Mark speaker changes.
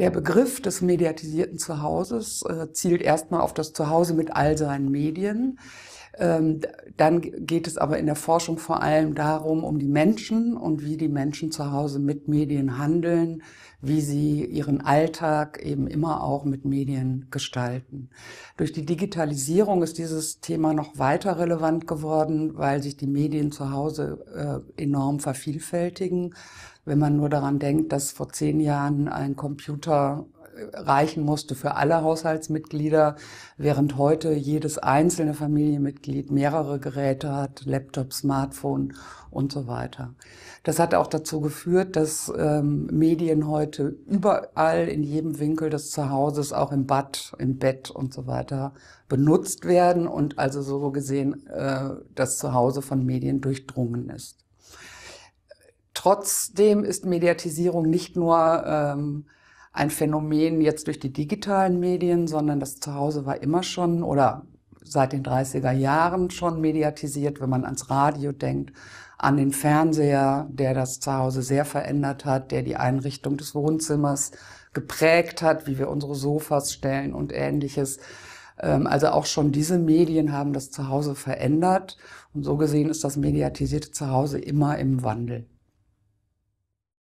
Speaker 1: Der Begriff des mediatisierten Zuhauses äh, zielt erstmal auf das Zuhause mit all seinen Medien. Ähm, dann geht es aber in der Forschung vor allem darum, um die Menschen und wie die Menschen zu Hause mit Medien handeln, wie sie ihren Alltag eben immer auch mit Medien gestalten. Durch die Digitalisierung ist dieses Thema noch weiter relevant geworden, weil sich die Medien zu Hause äh, enorm vervielfältigen. Wenn man nur daran denkt, dass vor zehn Jahren ein Computer reichen musste für alle Haushaltsmitglieder, während heute jedes einzelne Familienmitglied mehrere Geräte hat, Laptop, Smartphone und so weiter. Das hat auch dazu geführt, dass ähm, Medien heute überall in jedem Winkel des Zuhauses, auch im Bad, im Bett und so weiter benutzt werden und also so gesehen äh, das Zuhause von Medien durchdrungen ist. Trotzdem ist Mediatisierung nicht nur ähm, ein Phänomen jetzt durch die digitalen Medien, sondern das Zuhause war immer schon oder seit den 30er Jahren schon mediatisiert, wenn man ans Radio denkt, an den Fernseher, der das Zuhause sehr verändert hat, der die Einrichtung des Wohnzimmers geprägt hat, wie wir unsere Sofas stellen und ähnliches. Ähm, also auch schon diese Medien haben das Zuhause verändert. Und so gesehen ist das mediatisierte Zuhause immer im Wandel.